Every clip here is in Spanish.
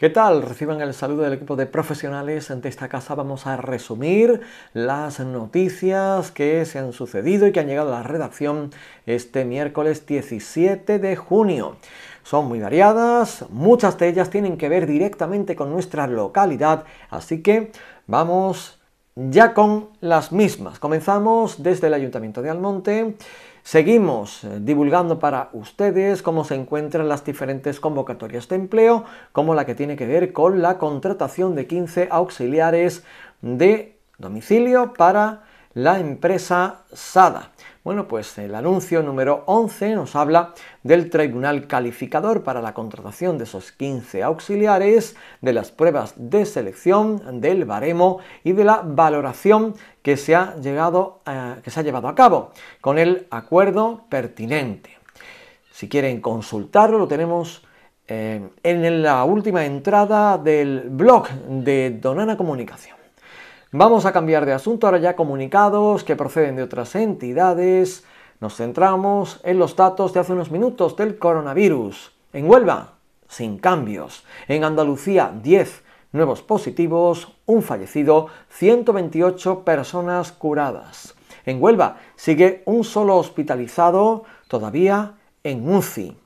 ¿Qué tal? Reciban el saludo del equipo de profesionales. Ante esta casa vamos a resumir las noticias que se han sucedido y que han llegado a la redacción este miércoles 17 de junio. Son muy variadas, muchas de ellas tienen que ver directamente con nuestra localidad, así que vamos ya con las mismas. Comenzamos desde el Ayuntamiento de Almonte Seguimos divulgando para ustedes cómo se encuentran las diferentes convocatorias de empleo, como la que tiene que ver con la contratación de 15 auxiliares de domicilio para la empresa SADA. Bueno, pues el anuncio número 11 nos habla del tribunal calificador para la contratación de esos 15 auxiliares, de las pruebas de selección, del baremo y de la valoración que se ha, llegado, eh, que se ha llevado a cabo con el acuerdo pertinente. Si quieren consultarlo, lo tenemos eh, en la última entrada del blog de Donana Comunicación. Vamos a cambiar de asunto ahora ya comunicados que proceden de otras entidades. Nos centramos en los datos de hace unos minutos del coronavirus. En Huelva, sin cambios. En Andalucía, 10 nuevos positivos, un fallecido, 128 personas curadas. En Huelva sigue un solo hospitalizado, todavía en UCI.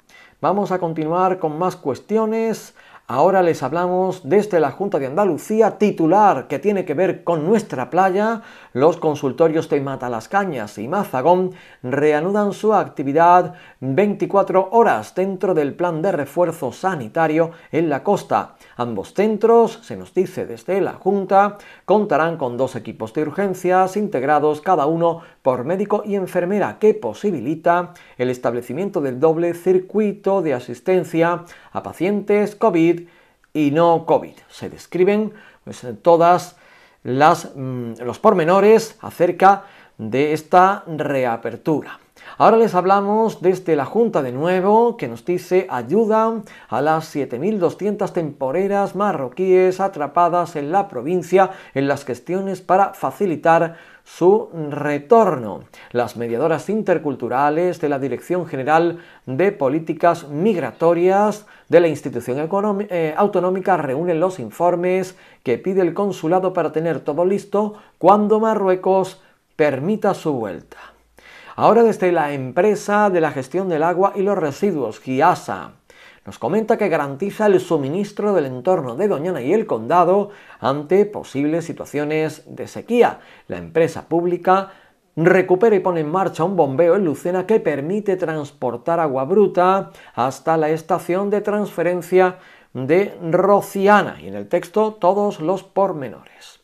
Vamos a continuar con más cuestiones. Ahora les hablamos desde la Junta de Andalucía titular que tiene que ver con nuestra playa. Los consultorios de Matalascañas y Mazagón reanudan su actividad 24 horas dentro del plan de refuerzo sanitario en la costa. Ambos centros, se nos dice desde la Junta, contarán con dos equipos de urgencias integrados cada uno por médico y enfermera que posibilita el establecimiento del doble circuito de asistencia a pacientes COVID y no COVID. Se describen pues, todas las, mm, los pormenores acerca de esta reapertura. Ahora les hablamos desde la Junta de nuevo, que nos dice ayuda a las 7.200 temporeras marroquíes atrapadas en la provincia en las cuestiones para facilitar su retorno. Las mediadoras interculturales de la Dirección General de Políticas Migratorias de la institución eh, autonómica reúnen los informes que pide el consulado para tener todo listo cuando Marruecos permita su vuelta. Ahora desde la empresa de la gestión del agua y los residuos, GIASA, nos comenta que garantiza el suministro del entorno de Doñana y el condado ante posibles situaciones de sequía. La empresa pública recupera y pone en marcha un bombeo en Lucena que permite transportar agua bruta hasta la estación de transferencia de Rociana. Y en el texto todos los pormenores.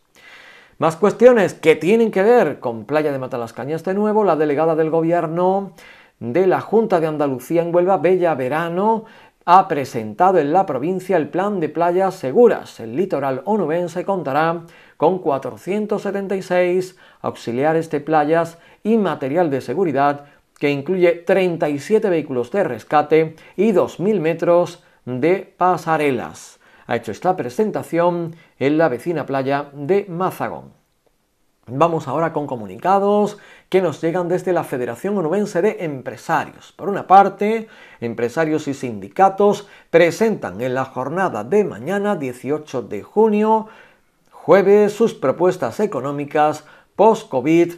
Más cuestiones que tienen que ver con Playa de Matalascañas de nuevo, la delegada del gobierno de la Junta de Andalucía en Huelva, Bella Verano, ha presentado en la provincia el plan de playas seguras. El litoral onubense contará con 476 auxiliares de playas y material de seguridad que incluye 37 vehículos de rescate y 2.000 metros de pasarelas ha hecho esta presentación en la vecina playa de Mazagón. Vamos ahora con comunicados que nos llegan desde la Federación Onubense de Empresarios. Por una parte, empresarios y sindicatos presentan en la jornada de mañana 18 de junio, jueves, sus propuestas económicas post-COVID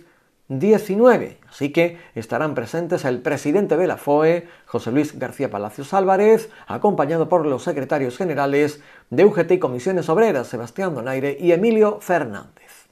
19. Así que estarán presentes el presidente de la FOE, José Luis García Palacios Álvarez, acompañado por los secretarios generales de UGT y Comisiones Obreras, Sebastián Donaire y Emilio Fernández.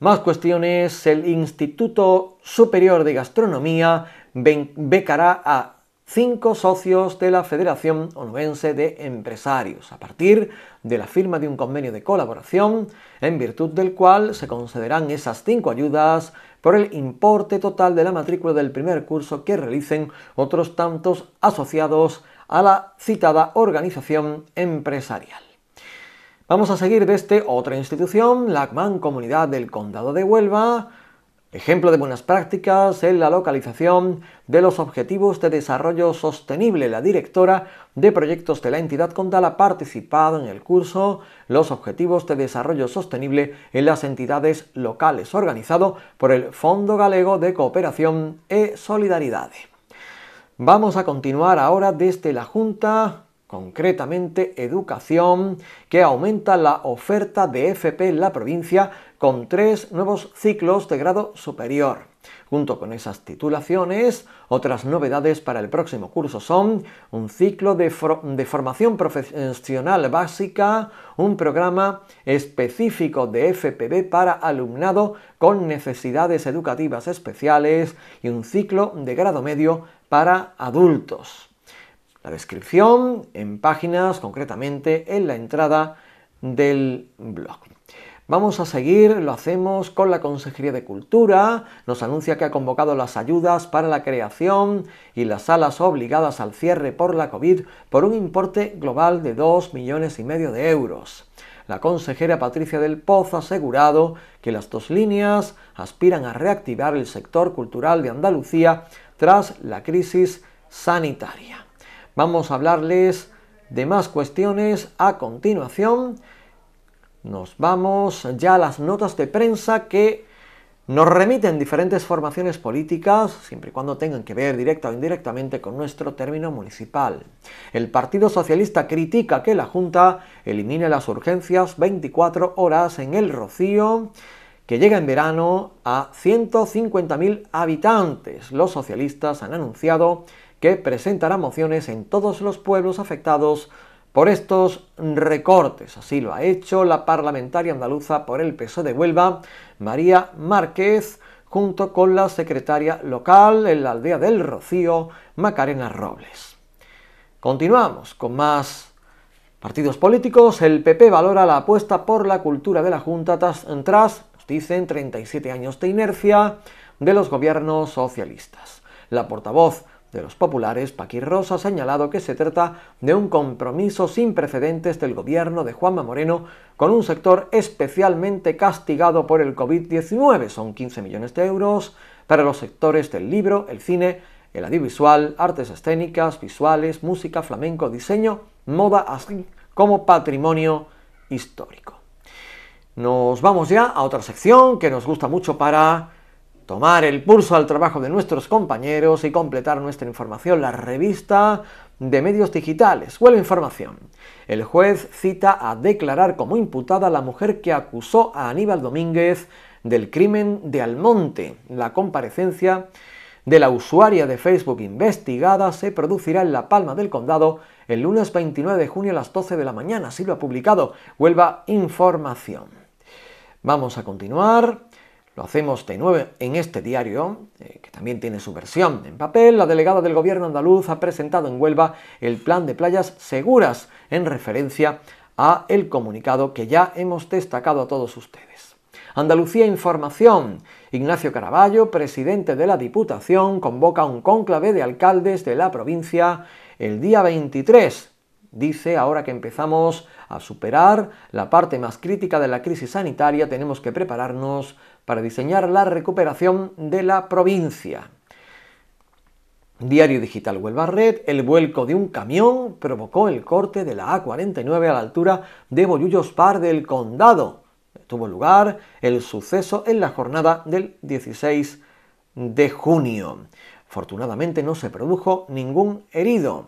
Más cuestiones, el Instituto Superior de Gastronomía becará a cinco socios de la Federación Onubense de Empresarios, a partir de la firma de un convenio de colaboración, en virtud del cual se concederán esas cinco ayudas por el importe total de la matrícula del primer curso que realicen otros tantos asociados a la citada organización empresarial. Vamos a seguir de este otra institución, la Comunidad del Condado de Huelva, Ejemplo de buenas prácticas en la localización de los Objetivos de Desarrollo Sostenible. La directora de proyectos de la entidad condal ha participado en el curso Los Objetivos de Desarrollo Sostenible en las entidades locales, organizado por el Fondo Galego de Cooperación e Solidaridad. Vamos a continuar ahora desde la Junta concretamente educación, que aumenta la oferta de FP en la provincia con tres nuevos ciclos de grado superior. Junto con esas titulaciones, otras novedades para el próximo curso son un ciclo de, formación profesional básica, un programa específico de FPB para alumnado con necesidades educativas especiales y un ciclo de grado medio para adultos la descripción, en páginas, concretamente en la entrada del blog. Vamos a seguir, lo hacemos con la Consejería de Cultura, nos anuncia que ha convocado las ayudas para la creación y las salas obligadas al cierre por la COVID por un importe global de 2 millones y medio de euros. La consejera Patricia del Poz ha asegurado que las dos líneas aspiran a reactivar el sector cultural de Andalucía tras la crisis sanitaria. Vamos a hablarles de más cuestiones a continuación. Nos vamos ya a las notas de prensa que nos remiten diferentes formaciones políticas, siempre y cuando tengan que ver directa o indirectamente con nuestro término municipal. El Partido Socialista critica que la Junta elimine las urgencias 24 horas en el Rocío, que llega en verano a 150.000 habitantes. Los socialistas han anunciado que presentará mociones en todos los pueblos afectados por estos recortes. Así lo ha hecho la parlamentaria andaluza por el PSOE de Huelva, María Márquez, junto con la secretaria local en la aldea del Rocío, Macarena Robles. Continuamos con más partidos políticos. El PP valora la apuesta por la cultura de la Junta tras, dicen, 37 años de inercia de los gobiernos socialistas. La portavoz de los populares, Rosa ha señalado que se trata de un compromiso sin precedentes del gobierno de Juanma Moreno con un sector especialmente castigado por el COVID-19. Son 15 millones de euros para los sectores del libro, el cine, el audiovisual, artes escénicas, visuales, música, flamenco, diseño, moda, así como patrimonio histórico. Nos vamos ya a otra sección que nos gusta mucho para tomar el pulso al trabajo de nuestros compañeros y completar nuestra información, la revista de medios digitales. Vuelve información. El juez cita a declarar como imputada la mujer que acusó a Aníbal Domínguez del crimen de Almonte. La comparecencia de la usuaria de Facebook investigada se producirá en La Palma del Condado el lunes 29 de junio a las 12 de la mañana. Así lo ha publicado Vuelva Información. Vamos a continuar. Lo hacemos de nuevo en este diario, eh, que también tiene su versión en papel. La delegada del gobierno andaluz ha presentado en Huelva el plan de playas seguras en referencia a el comunicado que ya hemos destacado a todos ustedes. Andalucía Información. Ignacio Caraballo, presidente de la Diputación, convoca un cónclave de alcaldes de la provincia el día 23 Dice, ahora que empezamos a superar la parte más crítica de la crisis sanitaria, tenemos que prepararnos para diseñar la recuperación de la provincia. Diario Digital Huelva Red, el vuelco de un camión provocó el corte de la A49 a la altura de Bollullos Par del Condado. Tuvo lugar el suceso en la jornada del 16 de junio. Afortunadamente no se produjo ningún herido.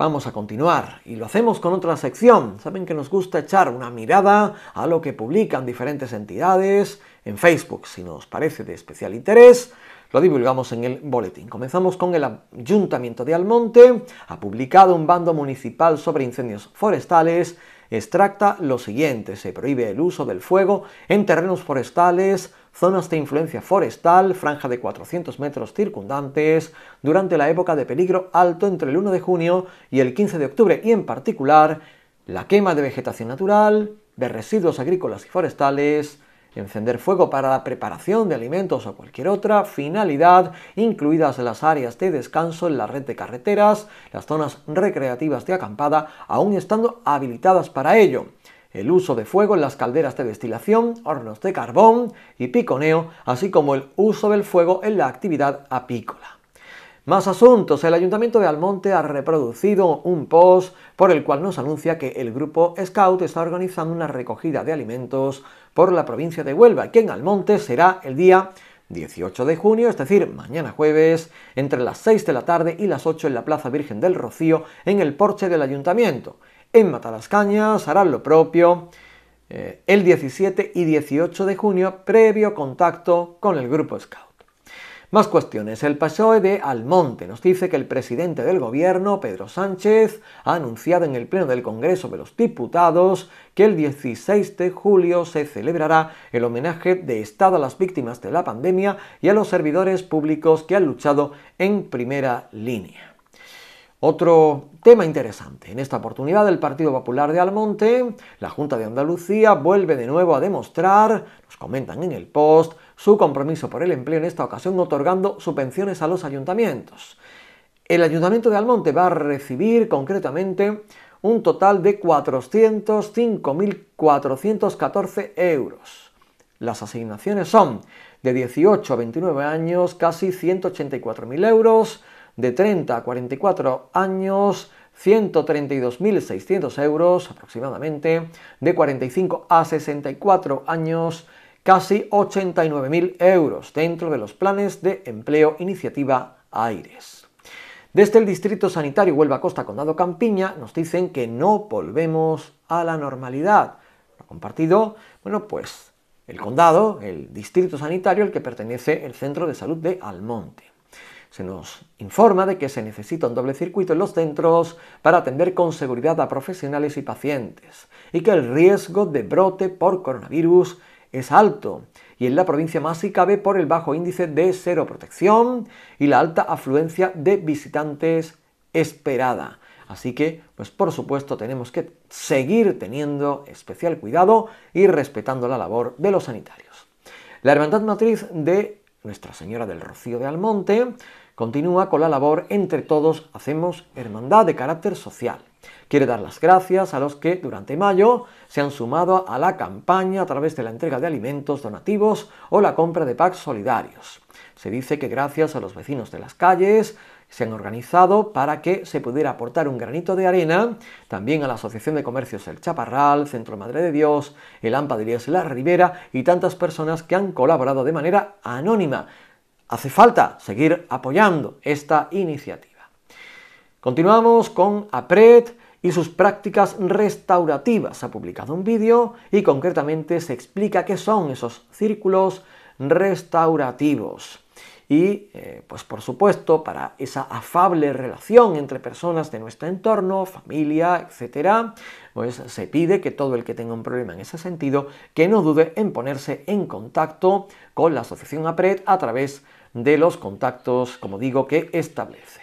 Vamos a continuar y lo hacemos con otra sección. Saben que nos gusta echar una mirada a lo que publican diferentes entidades en Facebook. Si nos parece de especial interés, lo divulgamos en el boletín. Comenzamos con el Ayuntamiento de Almonte. Ha publicado un bando municipal sobre incendios forestales. Extracta lo siguiente. Se prohíbe el uso del fuego en terrenos forestales zonas de influencia forestal, franja de 400 metros circundantes, durante la época de peligro alto entre el 1 de junio y el 15 de octubre y en particular la quema de vegetación natural, de residuos agrícolas y forestales, encender fuego para la preparación de alimentos o cualquier otra finalidad, incluidas las áreas de descanso en la red de carreteras, las zonas recreativas de acampada, aún estando habilitadas para ello el uso de fuego en las calderas de destilación, hornos de carbón y piconeo, así como el uso del fuego en la actividad apícola. Más asuntos. El Ayuntamiento de Almonte ha reproducido un post por el cual nos anuncia que el grupo Scout está organizando una recogida de alimentos por la provincia de Huelva, que en Almonte será el día 18 de junio, es decir, mañana jueves, entre las 6 de la tarde y las 8 en la Plaza Virgen del Rocío, en el porche del Ayuntamiento en Matalascañas harán lo propio eh, el 17 y 18 de junio, previo contacto con el Grupo Scout. Más cuestiones. El PSOE de Almonte nos dice que el presidente del gobierno, Pedro Sánchez, ha anunciado en el Pleno del Congreso de los Diputados que el 16 de julio se celebrará el homenaje de Estado a las víctimas de la pandemia y a los servidores públicos que han luchado en primera línea. Otro tema interesante. En esta oportunidad el Partido Popular de Almonte, la Junta de Andalucía vuelve de nuevo a demostrar, nos comentan en el post, su compromiso por el empleo en esta ocasión otorgando subvenciones a los ayuntamientos. El Ayuntamiento de Almonte va a recibir concretamente un total de 405.414 euros. Las asignaciones son de 18 a 29 años casi 184.000 euros, de 30 a 44 años 132.600 euros aproximadamente, de 45 a 64 años casi 89.000 euros dentro de los planes de empleo iniciativa Aires. Desde el Distrito Sanitario Huelva Costa Condado Campiña nos dicen que no volvemos a la normalidad. Lo compartido, bueno, pues el condado, el Distrito Sanitario al que pertenece el Centro de Salud de Almonte. Se nos informa de que se necesita un doble circuito en los centros para atender con seguridad a profesionales y pacientes y que el riesgo de brote por coronavirus es alto y en la provincia más si cabe por el bajo índice de cero y la alta afluencia de visitantes esperada. Así que, pues por supuesto, tenemos que seguir teniendo especial cuidado y respetando la labor de los sanitarios. La Hermandad Matriz de Nuestra Señora del Rocío de Almonte Continúa con la labor Entre todos hacemos hermandad de carácter social. Quiere dar las gracias a los que durante mayo se han sumado a la campaña a través de la entrega de alimentos donativos o la compra de packs solidarios. Se dice que gracias a los vecinos de las calles se han organizado para que se pudiera aportar un granito de arena también a la Asociación de Comercios El Chaparral, Centro Madre de Dios, el AMPA de La Ribera y tantas personas que han colaborado de manera anónima hace falta seguir apoyando esta iniciativa. Continuamos con APRED y sus prácticas restaurativas. Se Ha publicado un vídeo y concretamente se explica qué son esos círculos restaurativos. Y, eh, pues por supuesto, para esa afable relación entre personas de nuestro entorno, familia, etc., pues se pide que todo el que tenga un problema en ese sentido, que no dude en ponerse en contacto con la asociación APRED a través de de los contactos, como digo, que establece.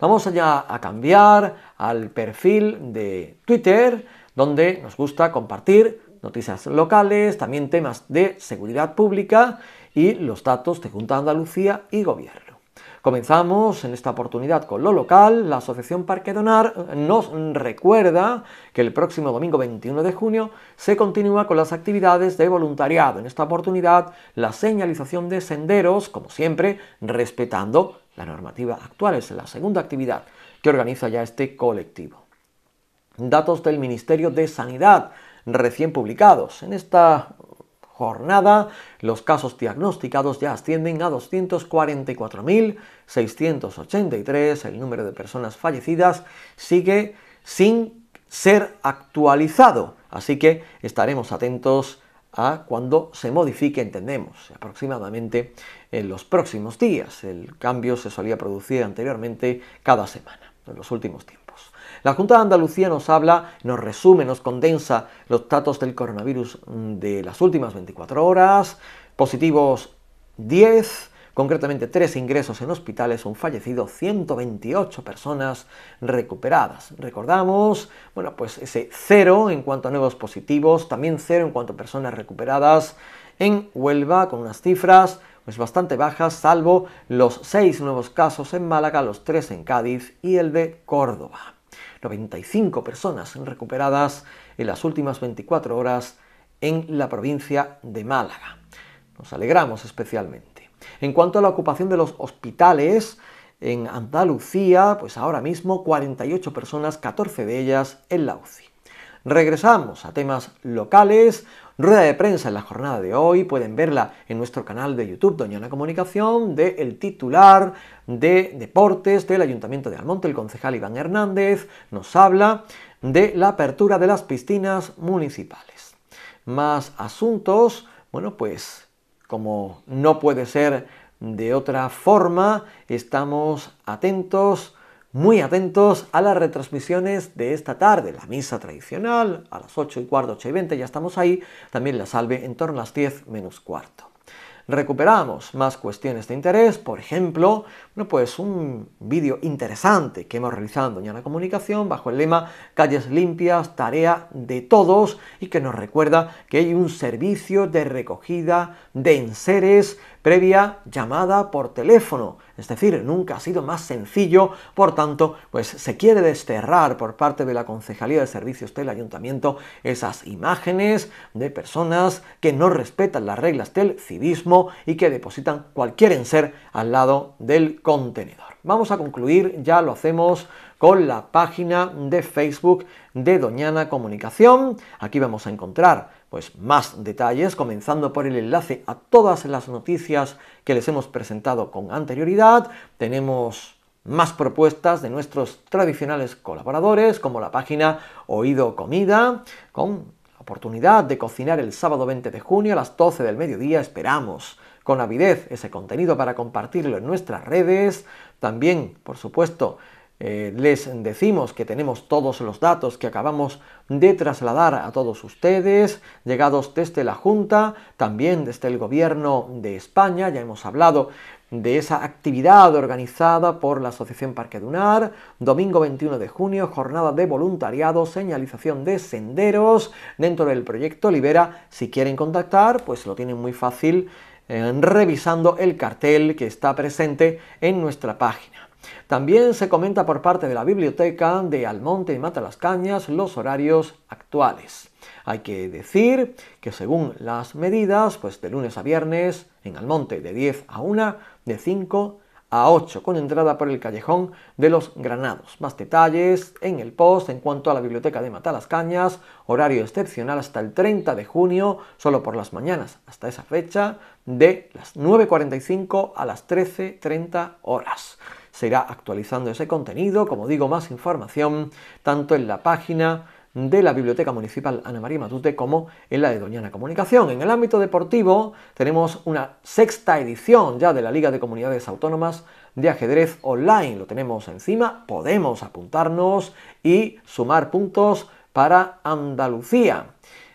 Vamos allá a cambiar al perfil de Twitter, donde nos gusta compartir noticias locales, también temas de seguridad pública y los datos de Junta de Andalucía y Gobierno. Comenzamos en esta oportunidad con lo local. La Asociación Parque Donar nos recuerda que el próximo domingo 21 de junio se continúa con las actividades de voluntariado. En esta oportunidad, la señalización de senderos, como siempre, respetando la normativa actual. Es la segunda actividad que organiza ya este colectivo. Datos del Ministerio de Sanidad recién publicados. En esta jornada, los casos diagnosticados ya ascienden a 244.683. El número de personas fallecidas sigue sin ser actualizado, así que estaremos atentos a cuando se modifique, entendemos, aproximadamente en los próximos días. El cambio se solía producir anteriormente cada semana, en los últimos tiempos. La Junta de Andalucía nos habla, nos resume, nos condensa los datos del coronavirus mm, de las últimas 24 horas, positivos 10, concretamente 3 ingresos en hospitales, un fallecido, 128 personas recuperadas. Recordamos, bueno, pues ese cero en cuanto a nuevos positivos, también cero en cuanto a personas recuperadas en Huelva, con unas cifras pues bastante bajas, salvo los 6 nuevos casos en Málaga, los 3 en Cádiz y el de Córdoba. 95 personas recuperadas en las últimas 24 horas en la provincia de Málaga. Nos alegramos especialmente. En cuanto a la ocupación de los hospitales, en Andalucía, pues ahora mismo 48 personas, 14 de ellas en la UCI. Regresamos a temas locales. Rueda de prensa en la jornada de hoy. Pueden verla en nuestro canal de YouTube, Doñana Comunicación, del titular de Deportes del Ayuntamiento de Almonte, el concejal Iván Hernández, nos habla de la apertura de las piscinas municipales. Más asuntos. Bueno, pues como no puede ser de otra forma, estamos atentos muy atentos a las retransmisiones de esta tarde, la misa tradicional, a las 8 y cuarto, 8 y 20, ya estamos ahí, también la salve en torno a las 10 menos cuarto. Recuperamos más cuestiones de interés, por ejemplo, pues un vídeo interesante que hemos realizado en la Comunicación bajo el lema Calles limpias, tarea de todos y que nos recuerda que hay un servicio de recogida de enseres previa llamada por teléfono. Es decir, nunca ha sido más sencillo, por tanto, pues se quiere desterrar por parte de la Concejalía de Servicios del Ayuntamiento esas imágenes de personas que no respetan las reglas del civismo y que depositan cualquier enser al lado del contenedor. Vamos a concluir, ya lo hacemos con la página de Facebook de Doñana Comunicación. Aquí vamos a encontrar pues más detalles, comenzando por el enlace a todas las noticias que les hemos presentado con anterioridad. Tenemos más propuestas de nuestros tradicionales colaboradores, como la página Oído Comida, con oportunidad de cocinar el sábado 20 de junio a las 12 del mediodía. Esperamos con avidez ese contenido para compartirlo en nuestras redes. También, por supuesto, eh, les decimos que tenemos todos los datos que acabamos de trasladar a todos ustedes, llegados desde la Junta, también desde el Gobierno de España, ya hemos hablado de esa actividad organizada por la Asociación Parque Dunar, domingo 21 de junio, jornada de voluntariado, señalización de senderos dentro del proyecto Libera. Si quieren contactar, pues lo tienen muy fácil eh, revisando el cartel que está presente en nuestra página. También se comenta por parte de la biblioteca de Almonte y Cañas los horarios actuales. Hay que decir que según las medidas, pues de lunes a viernes en Almonte de 10 a 1, de 5 a 8 con entrada por el callejón de los Granados. Más detalles en el post en cuanto a la biblioteca de Cañas. horario excepcional hasta el 30 de junio, solo por las mañanas hasta esa fecha, de las 9.45 a las 13.30 horas se irá actualizando ese contenido, como digo, más información, tanto en la página de la Biblioteca Municipal Ana María Matute como en la de Doñana Comunicación. En el ámbito deportivo tenemos una sexta edición ya de la Liga de Comunidades Autónomas de ajedrez online. Lo tenemos encima, podemos apuntarnos y sumar puntos para Andalucía.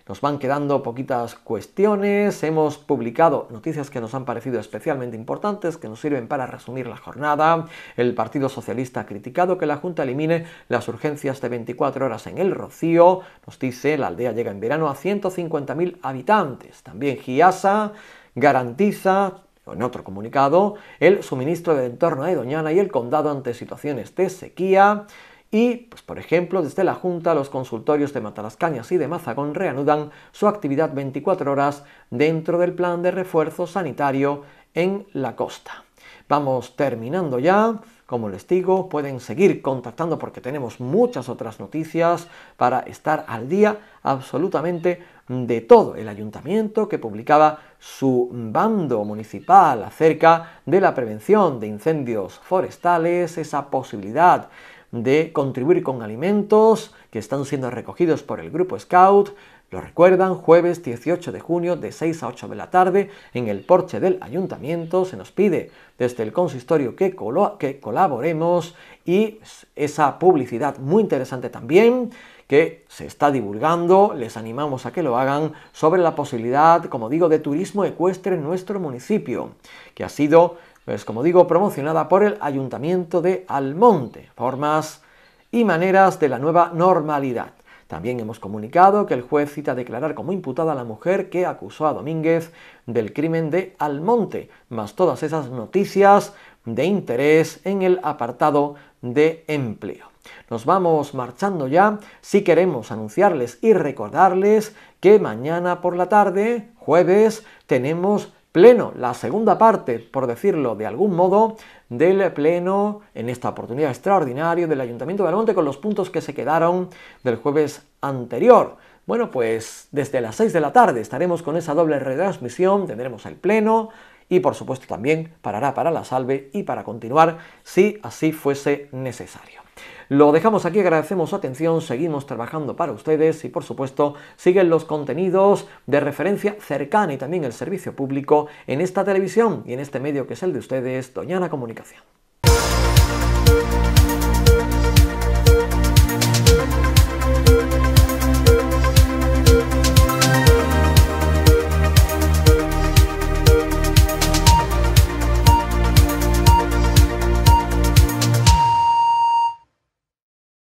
Nos van quedando poquitas cuestiones, hemos publicado noticias que nos han parecido especialmente importantes, que nos sirven para resumir la jornada. El Partido Socialista ha criticado que la Junta elimine las urgencias de 24 horas en el Rocío. Nos dice, la aldea llega en verano a 150.000 habitantes. También Giasa garantiza en otro comunicado, el suministro del entorno de Doñana y el condado ante situaciones de sequía. Y, pues por ejemplo, desde la Junta, los consultorios de Matalascañas y de Mazagón reanudan su actividad 24 horas dentro del plan de refuerzo sanitario en la costa. Vamos terminando ya. Como les digo, pueden seguir contactando porque tenemos muchas otras noticias para estar al día absolutamente de todo. El ayuntamiento que publicaba su bando municipal acerca de la prevención de incendios forestales, esa posibilidad de contribuir con alimentos que están siendo recogidos por el Grupo Scout. Lo recuerdan, jueves 18 de junio de 6 a 8 de la tarde en el porche del ayuntamiento. Se nos pide desde el consistorio que, que colaboremos y esa publicidad muy interesante también que se está divulgando, les animamos a que lo hagan, sobre la posibilidad, como digo, de turismo ecuestre en nuestro municipio, que ha sido pues como digo, promocionada por el Ayuntamiento de Almonte, formas y maneras de la nueva normalidad. También hemos comunicado que el juez cita a declarar como imputada a la mujer que acusó a Domínguez del crimen de Almonte, más todas esas noticias de interés en el apartado de empleo. Nos vamos marchando ya, si queremos anunciarles y recordarles que mañana por la tarde, jueves, tenemos pleno, la segunda parte, por decirlo de algún modo, del pleno, en esta oportunidad extraordinaria, del Ayuntamiento de Almonte con los puntos que se quedaron del jueves anterior. Bueno, pues desde las 6 de la tarde estaremos con esa doble retransmisión, tendremos el pleno y por supuesto también parará para la salve y para continuar si así fuese necesario. Lo dejamos aquí, agradecemos su atención, seguimos trabajando para ustedes y por supuesto siguen los contenidos de referencia cercana y también el servicio público en esta televisión y en este medio que es el de ustedes, Doñana Comunicación.